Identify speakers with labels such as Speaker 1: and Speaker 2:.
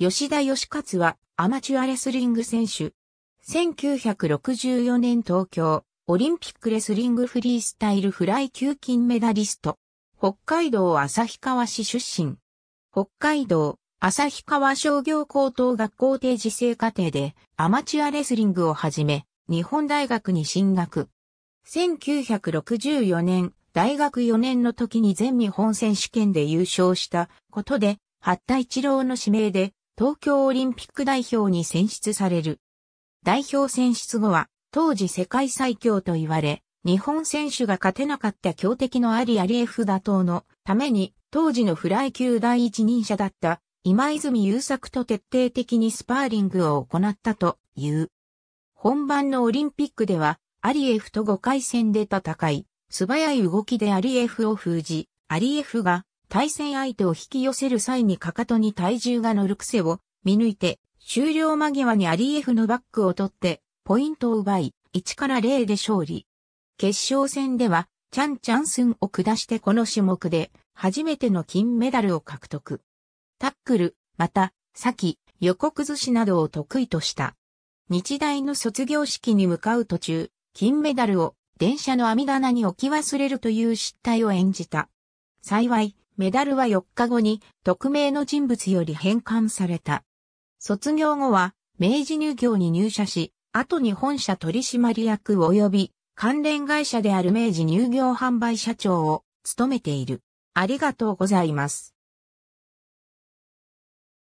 Speaker 1: 吉田義勝はアマチュアレスリング選手。
Speaker 2: 1964年東京オリンピックレスリングフリースタイルフライ級金メダリスト。北海道旭川市出身。北海道旭川商業高等学校定時制課程でアマチュアレスリングをはじめ日本大学に進学。1964年大学4年の時に全日本選手権で優勝したことで八田一郎の指名で東京オリンピック代表に選出される。代表選出後は、当時世界最強と言われ、日本選手が勝てなかった強敵のアリアリエフ打倒のために、当時のフライ級第一人者だった今泉優作と徹底的にスパーリングを行ったという。本番のオリンピックでは、アリエフと5回戦で戦い、素早い動きでアリエフを封じ、アリエフが対戦相手を引き寄せる際にかかとに体重が乗る癖を見抜いて、終了間際にアリエフのバックを取って、ポイントを奪い、1から0で勝利。決勝戦では、チャンチャンスンを下してこの種目で、初めての金メダルを獲得。タックル、また、先、横崩しなどを得意とした。日大の卒業式に向かう途中、金メダルを電車の網棚に置き忘れるという失態を演じた。幸い、メダルは4日後に匿名の人物より返還された。卒業後は明治乳業に入社し、後に本社取締役及び関連会社である明治乳業販売社長を
Speaker 1: 務めている。ありがとうございます。